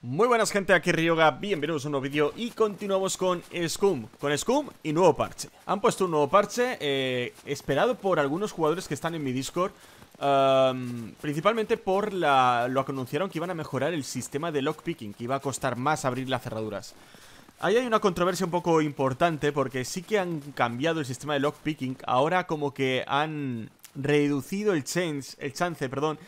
Muy buenas gente, aquí Ryoga, bienvenidos a un nuevo vídeo y continuamos con Scum Con Scum y nuevo parche Han puesto un nuevo parche eh, esperado por algunos jugadores que están en mi Discord Principalmente por la, lo que anunciaron que iban a mejorar el sistema de lockpicking Que iba a costar más abrir las cerraduras Ahí hay una controversia un poco importante porque sí que han cambiado el sistema de lockpicking Ahora como que han reducido el, change, el chance, perdón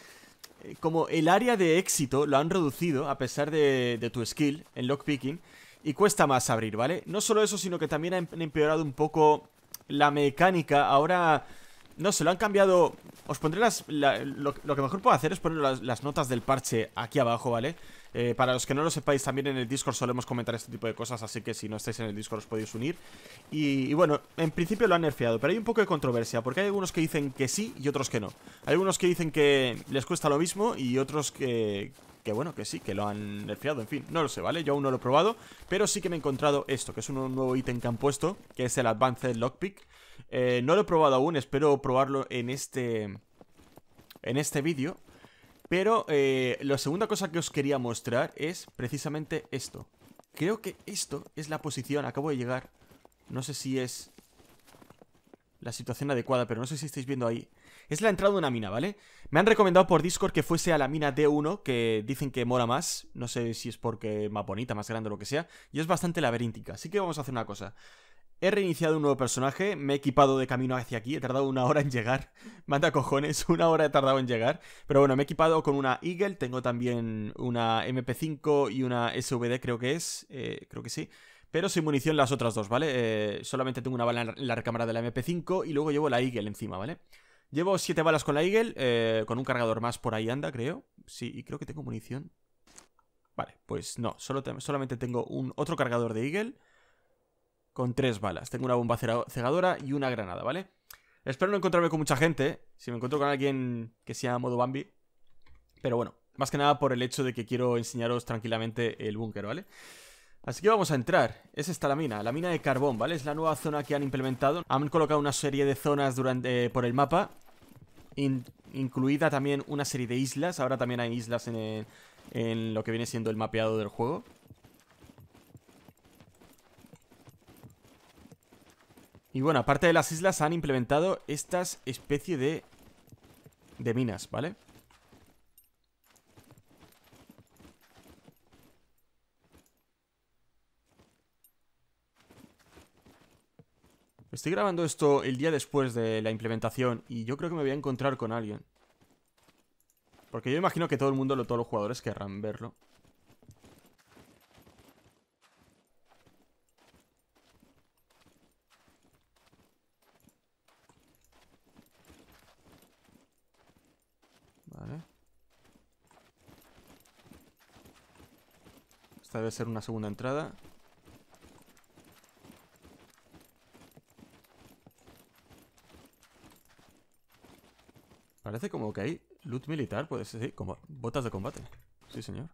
eh, como el área de éxito lo han reducido a pesar de, tu skill en lockpicking y cuesta más abrir, ¿vale? No solo eso, sino que también han empeorado un poco la mecánica. Ahora, no sé, lo han cambiado... Os pondré las... lo, que mejor puedo hacer es poner las, notas del parche aquí abajo, ¿vale? vale eh, para los que no lo sepáis, también en el Discord solemos comentar este tipo de cosas, así que si no estáis en el Discord os podéis unir. Y, bueno, en principio lo han nerfeado, pero hay un poco de controversia, porque hay algunos que dicen que sí y otros que no. Hay algunos que dicen que les cuesta lo mismo y otros que... Que bueno, que sí, que lo han nerfeado, en fin, no lo sé, ¿vale? Yo aún no lo he probado, pero sí que me he encontrado esto, que es un nuevo ítem que han puesto, que es el Advanced Lockpick. Eh, no lo he probado aún, espero probarlo en este en este vídeo pero eh, la segunda cosa que os quería mostrar es precisamente esto. Creo que esto es la posición, acabo de llegar. No sé si es la situación adecuada, pero no sé si estáis viendo ahí. Es la entrada de una mina, ¿vale? Me han recomendado por Discord que fuese a la mina D1, que dicen que mora más. No sé si es porque más bonita, más grande o lo que sea. Y es bastante laberíntica. Así que vamos a hacer una cosa. He reiniciado un nuevo personaje, me he equipado de camino hacia aquí, he tardado una hora en llegar. Manda cojones, una hora he tardado en llegar. Pero bueno, me he equipado con una Eagle, tengo también una MP5 y una SVD creo que es, eh, creo que sí. Pero sin munición las otras dos, ¿vale? Eh, solamente tengo una bala en la recámara de la MP5 y luego llevo la Eagle encima, ¿vale? Llevo siete balas con la Eagle, eh, con un cargador más por ahí anda, creo. Sí, y creo que tengo munición. Vale, pues no, solo solamente tengo un otro cargador de Eagle con tres balas. Tengo una bomba cegadora y una granada, ¿vale? Espero no encontrarme con mucha gente. ¿eh? Si me encuentro con alguien que sea modo Bambi. Pero bueno, más que nada por el hecho de que quiero enseñaros tranquilamente el búnker, ¿vale? Así que vamos a entrar. Es esta la mina, la mina de carbón, ¿vale? Es la nueva zona que han implementado. Han colocado una serie de zonas durante, eh, por el mapa. incluida también una serie de islas. Ahora también hay islas en, en lo que viene siendo el mapeado del juego. Y bueno, aparte de las islas han implementado estas especie de... De minas, ¿vale? Estoy grabando esto el día después de la implementación y yo creo que me voy a encontrar con alguien. Porque yo imagino que todo el mundo, todos los jugadores querrán verlo. ser una segunda entrada. Parece como que hay loot militar, puede ser, sí, como botas de combate. Sí, señor.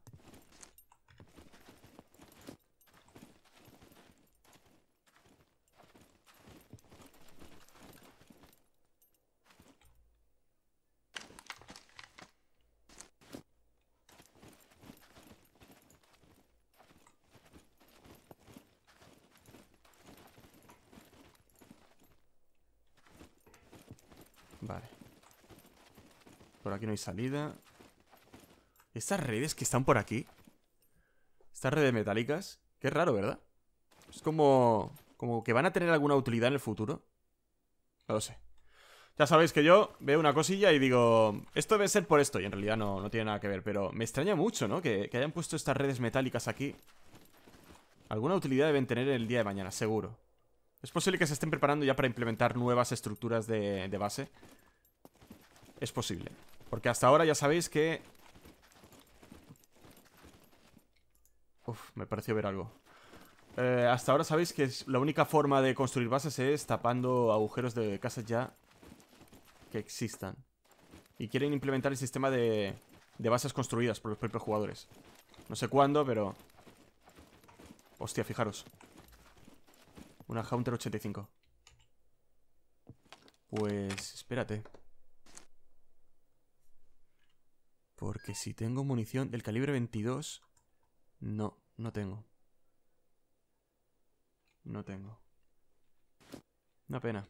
Vale. Por aquí no hay salida. Estas redes que están por aquí. Estas redes metálicas. Qué raro, ¿verdad? Es como... Como que van a tener alguna utilidad en el futuro. No lo sé. Ya sabéis que yo veo una cosilla y digo, esto debe ser por esto, y en realidad no, no tiene nada que ver, pero me extraña mucho, ¿no? que, hayan puesto estas redes metálicas aquí. Alguna utilidad deben tener el día de mañana, seguro. Es posible que se estén preparando ya para implementar nuevas estructuras de, base. Es posible. Porque hasta ahora ya sabéis que... Uf, me pareció ver algo. Eh, hasta ahora sabéis que la única forma de construir bases es tapando agujeros de casas ya que existan. Y quieren implementar el sistema de, de bases construidas por los propios jugadores. No sé cuándo, pero... Hostia, fijaros. Una Hunter 85. Pues espérate. Porque si tengo munición del calibre 22... No, no tengo. No tengo. Una pena.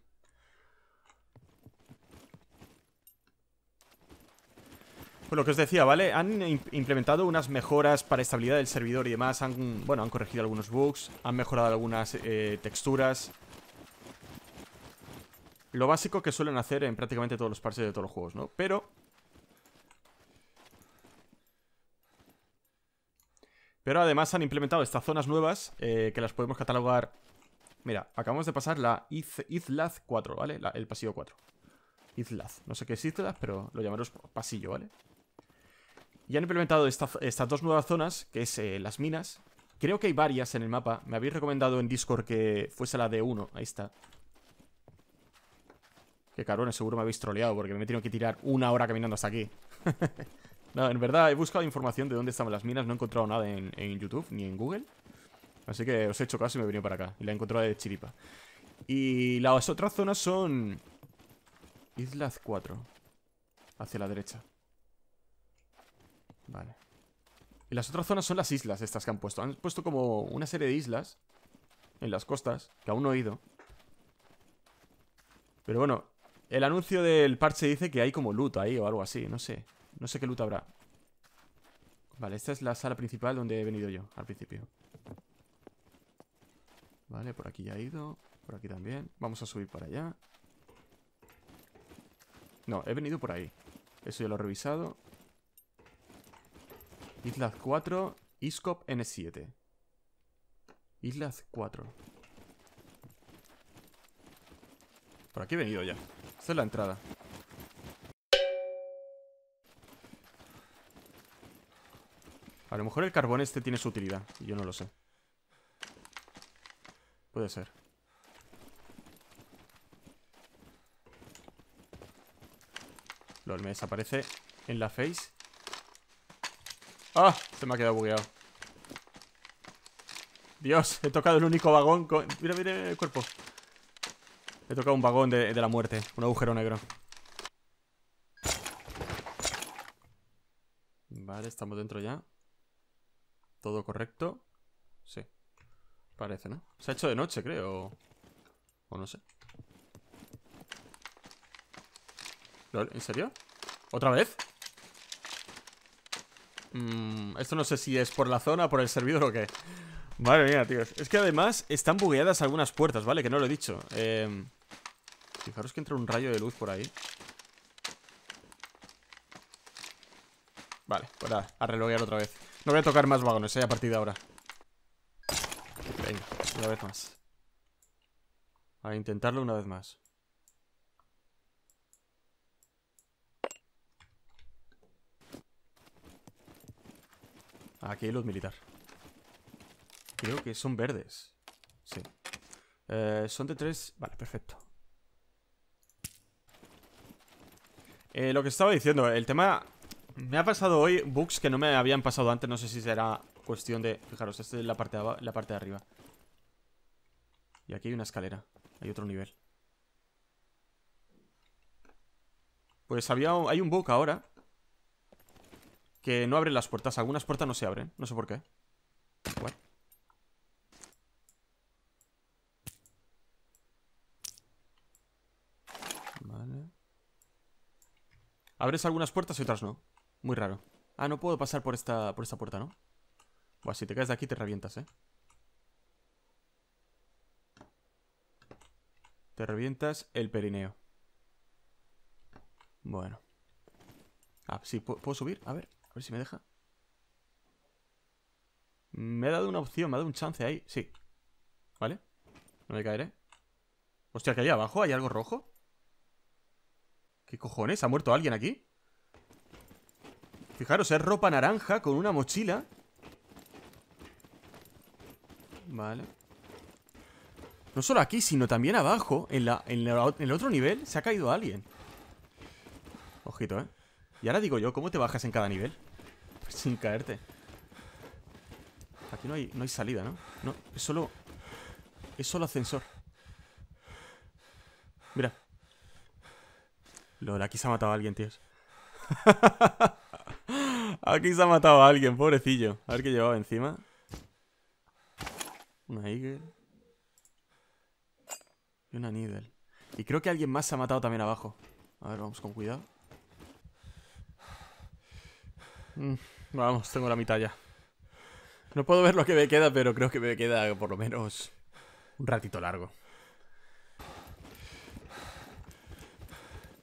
Pues lo que os decía, ¿vale? Han implementado unas mejoras para estabilidad del servidor y demás. Han, bueno, han corregido algunos bugs, han mejorado algunas eh, texturas. Lo básico que suelen hacer en prácticamente todos los parches de todos los juegos, ¿no? Pero... Pero además han implementado estas zonas nuevas eh, que las podemos catalogar... Mira, acabamos de pasar la Izlaz 4, ¿vale? el pasillo 4. Izlaz. No sé qué es Izlaz, pero lo llamaros pasillo, ¿vale? Y han implementado estas dos nuevas zonas, que es eh, las minas. Creo que hay varias en el mapa. Me habéis recomendado en Discord que fuese la de 1 Ahí está. Qué carones, seguro me habéis troleado porque me he tenido que tirar una hora caminando hasta aquí. no, en verdad, he buscado información de dónde estaban las minas. No he encontrado nada en, en YouTube ni en Google. Así que os he hecho caso y me he venido para acá. Y la he encontrado de chiripa. Y las otras zonas son... Islas 4. Hacia la derecha. Vale. Y las otras zonas son las islas estas que han puesto. Han puesto como una serie de islas en las costas, que aún no he ido. Pero bueno, el anuncio del parche dice que hay como loot ahí o algo así, no sé. No sé qué loot habrá. Vale, esta es la sala principal donde he venido yo al principio. Vale, por aquí ya he ido. Por aquí también. Vamos a subir para allá. No, he venido por ahí. Eso ya lo he revisado. Islas 4, ISCOP N7. Islas 4. Por aquí he venido ya. Esta es la entrada. A lo mejor el carbón este tiene su utilidad. yo no lo sé. Puede ser. Lol, me desaparece en la face ¡Ah! se me ha quedado bugueado. Dios, he tocado el único vagón con... Mira, mira el cuerpo. He tocado un vagón de, de la muerte. Un agujero negro. Vale, estamos dentro ya. Todo correcto. Sí. Parece, ¿no? Se ha hecho de noche, creo. O no sé. ¿En serio? ¿Otra vez? Mm, esto no sé si es por la zona, por el servidor o qué. Madre mía, tíos. Es que además están bugueadas algunas puertas, ¿vale? Que no lo he dicho. Eh, fijaros que entra un rayo de luz por ahí. Vale, pues a, a reloguear otra vez. No voy a tocar más vagones, ¿eh? A partir de ahora. Venga, una vez más. A intentarlo una vez más. Aquí hay luz militar. Creo que son verdes. Sí. Eh, son de tres... Vale, perfecto. Eh, lo que estaba diciendo, el tema... Me ha pasado hoy bugs que no me habían pasado antes. No sé si será cuestión de... Fijaros, esta es la parte de, la parte de arriba. Y aquí hay una escalera. Hay otro nivel. Pues había... Hay un bug ahora que no abren las puertas. Algunas puertas no se abren. No sé por qué. Vale. Abres algunas puertas y otras no. Muy raro. Ah, no puedo pasar por esta, por esta puerta, ¿no? Buah, si te caes de aquí te revientas, ¿eh? Te revientas el perineo. Bueno. Ah, sí, ¿puedo, subir? A ver. A ver si me deja. Me ha dado una opción, me ha dado un chance ahí. Sí. ¿Vale? No me caeré. Hostia, que ahí abajo hay algo rojo. ¿Qué cojones? ¿Ha muerto alguien aquí? Fijaros, es ropa naranja con una mochila. Vale. No solo aquí, sino también abajo, en, en el otro nivel, se ha caído alguien. Ojito, ¿eh? Y ahora digo yo, ¿cómo te bajas en cada nivel? Pues sin caerte. Aquí no hay, no hay salida, ¿no? No, es solo... Es solo ascensor. Mira. Lola, aquí se ha matado a alguien, tíos. aquí se ha matado a alguien, pobrecillo. A ver qué llevaba encima. Una Eagle. Y una Needle. Y creo que alguien más se ha matado también abajo. A ver, vamos con cuidado. Mmm Vamos, tengo la mitad ya. No puedo ver lo que me queda, pero creo que me queda por lo menos un ratito largo.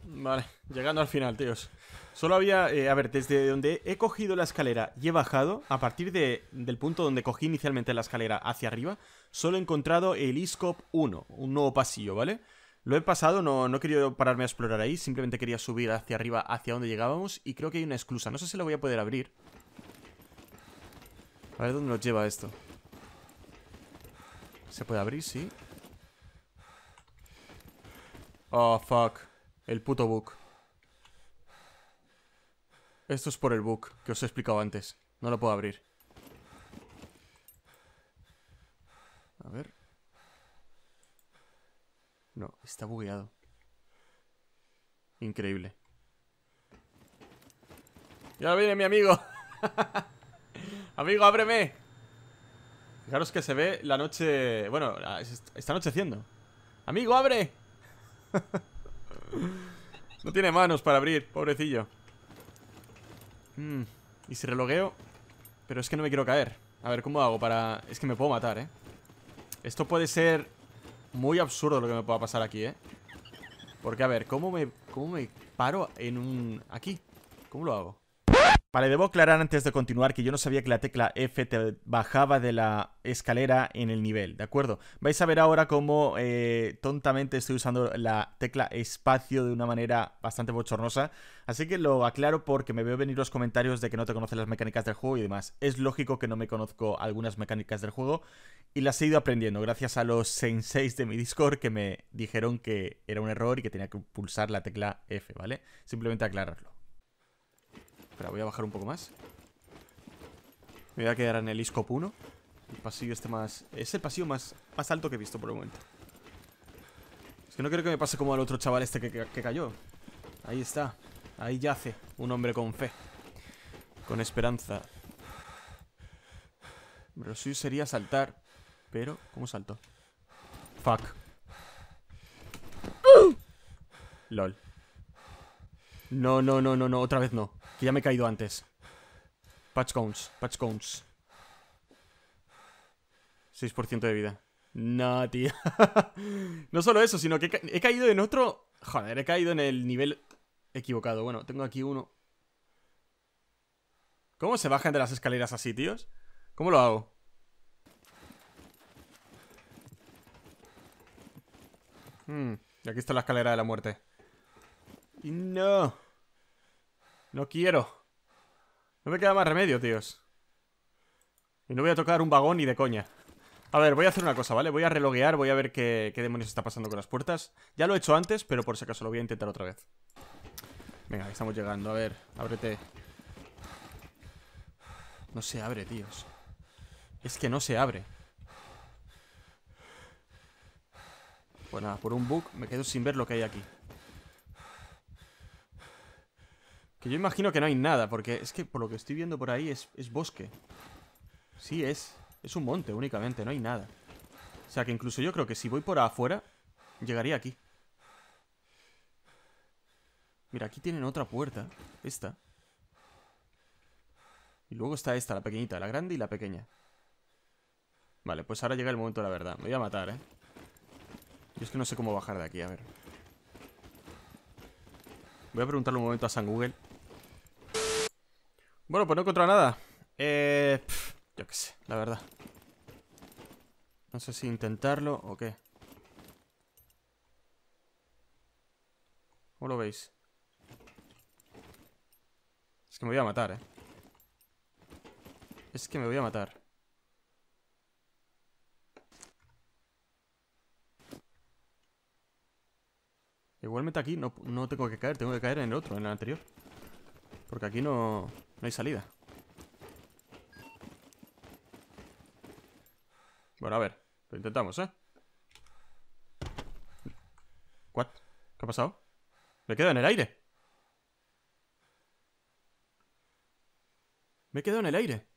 Vale, llegando al final, tíos. Solo había, eh, a ver, desde donde he cogido la escalera y he bajado, a partir del punto donde cogí inicialmente la escalera hacia arriba, solo he encontrado el ISCOP 1, un nuevo pasillo, ¿vale? Lo he pasado, no, no he querido pararme a explorar ahí, simplemente quería subir hacia arriba, hacia donde llegábamos, y creo que hay una exclusa, No sé si la voy a poder abrir, a ver dónde nos lleva esto. ¿Se puede abrir? Sí. Oh, fuck. El puto bug. Esto es por el bug que os he explicado antes. No lo puedo abrir. A ver. No, está bugueado. Increíble. Ya viene mi amigo. Amigo, ábreme. Fijaros que se ve la noche... Bueno, está anocheciendo. Amigo, abre. no tiene manos para abrir, pobrecillo. Mm, y si relogueo... Pero es que no me quiero caer. A ver, ¿cómo hago para...? Es que me puedo matar, ¿eh? Esto puede ser muy absurdo lo que me pueda pasar aquí, ¿eh? Porque, a ver, ¿cómo me, cómo me paro en un... aquí? ¿Cómo lo hago? Vale, debo aclarar antes de continuar que yo no sabía que la tecla F te bajaba de la escalera en el nivel, ¿de acuerdo? Vais a ver ahora cómo eh, tontamente estoy usando la tecla espacio de una manera bastante bochornosa, así que lo aclaro porque me veo venir los comentarios de que no te conocen las mecánicas del juego y demás. Es lógico que no me conozco algunas mecánicas del juego y las he ido aprendiendo gracias a los senseis de mi Discord que me dijeron que era un error y que tenía que pulsar la tecla F, ¿vale? Simplemente aclararlo. Espera, voy a bajar un poco más. Me voy a quedar en el ISCOP 1. El pasillo este más... Es el pasillo más, más alto que he visto por el momento. Es que no quiero que me pase como al otro chaval este que, cayó. Ahí está. Ahí yace un hombre con fe. Con esperanza. Pero si sería saltar. Pero, ¿cómo salto? Fuck. LOL. No, no, no, no, no, otra vez no. Que ya me he caído antes. Patch cones, patch cones 6% de vida. No, tío. no solo eso, sino que he, caído en otro... Joder, he caído en el nivel equivocado. Bueno, tengo aquí uno. ¿Cómo se bajan de las escaleras así, tíos? ¿Cómo lo hago? Hmm, y aquí está la escalera de la muerte. Y no. No quiero. No me queda más remedio, tíos. Y no voy a tocar un vagón ni de coña. A ver, voy a hacer una cosa, ¿vale? Voy a reloguear, voy a ver qué, demonios está pasando con las puertas. Ya lo he hecho antes, pero por si acaso lo voy a intentar otra vez. Venga, estamos llegando. A ver, ábrete. No se abre, tíos. Es que no se abre. Pues nada, por un bug me quedo sin ver lo que hay aquí. Que yo imagino que no hay nada, porque es que por lo que estoy viendo por ahí es, bosque. Sí, es. Es un monte únicamente, no hay nada. O sea que incluso yo creo que si voy por afuera, llegaría aquí. Mira, aquí tienen otra puerta. Esta. Y luego está esta, la pequeñita, la grande y la pequeña. Vale, pues ahora llega el momento de la verdad. Me voy a matar, ¿eh? Yo es que no sé cómo bajar de aquí, a ver. Voy a preguntarle un momento a San Google. Bueno, pues no he encontrado nada. Eh, yo qué sé, la verdad. No sé si intentarlo o qué. ¿Cómo lo veis? Es que me voy a matar, ¿eh? Es que me voy a matar. Igualmente aquí no, no tengo que caer, tengo que caer en el otro, en el anterior. Porque aquí no... No hay salida. Bueno, a ver. Lo intentamos, ¿eh? ¿Qué ha pasado? Me quedo en el aire. Me quedo en el aire.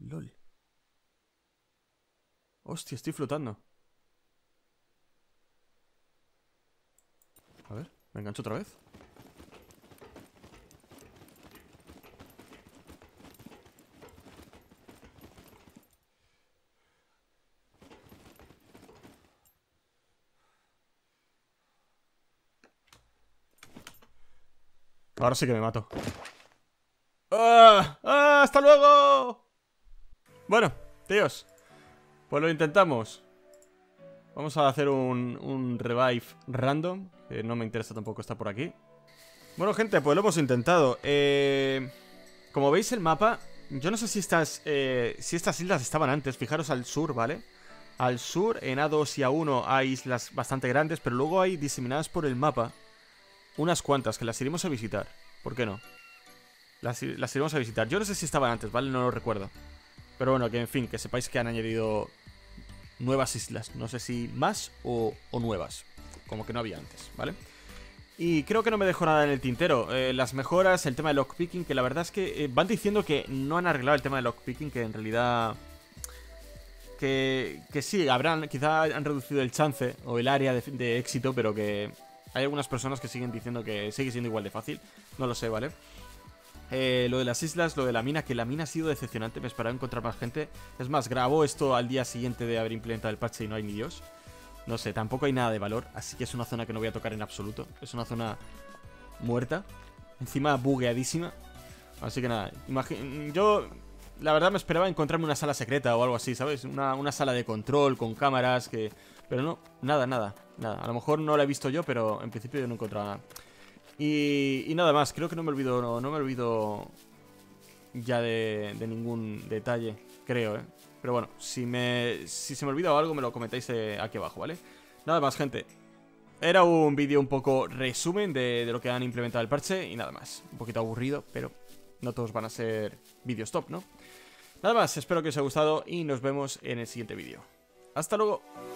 LOL. Hostia, estoy flotando. A ver, me engancho otra vez. Ahora sí que me mato. ¡Ah! ¡Ah! ¡Hasta luego! Bueno, tíos. Pues lo intentamos. Vamos a hacer un, un revive random. no me interesa tampoco estar por aquí. Bueno, gente, pues lo hemos intentado. Eh, como veis el mapa, yo no sé si estas, eh, si estas islas estaban antes. Fijaros al sur, ¿vale? Al sur, en A2 y A1 hay islas bastante grandes, pero luego hay diseminadas por el mapa unas cuantas que las iremos a visitar. ¿Por qué no? Las, iremos a visitar. Yo no sé si estaban antes, ¿vale? No lo recuerdo. Pero bueno, que en fin, que sepáis que han añadido nuevas islas. No sé si más o, nuevas. Como que no había antes, ¿vale? Y creo que no me dejo nada en el tintero. Eh, las mejoras, el tema de lockpicking, que la verdad es que eh, van diciendo que no han arreglado el tema de lockpicking, que en realidad... Que, que sí, habrán, quizá han reducido el chance o el área de éxito, pero que hay algunas personas que siguen diciendo que sigue siendo igual de fácil. No lo sé, ¿vale? Eh, lo de las islas, lo de la mina, que la mina ha sido decepcionante. Me esperaba encontrar más gente. Es más, grabó esto al día siguiente de haber implementado el parche y no hay ni Dios. No sé, tampoco hay nada de valor. Así que es una zona que no voy a tocar en absoluto. Es una zona muerta. Encima bugueadísima. Así que nada, yo la verdad me esperaba encontrarme una sala secreta o algo así, ¿sabes? Una, una sala de control con cámaras que pero no, nada, nada, nada. A lo mejor no la he visto yo, pero en principio yo no encontraba nada. Y, nada más, creo que no me olvido, no, me olvido ya de, ningún detalle, creo, ¿eh? Pero bueno, si, me, si se me olvida algo me lo comentáis eh, aquí abajo, ¿vale? Nada más, gente. Era un vídeo un poco resumen de lo que han implementado el parche y nada más. Un poquito aburrido, pero no todos van a ser vídeos top, ¿no? Nada más, espero que os haya gustado y nos vemos en el siguiente vídeo. ¡Hasta luego!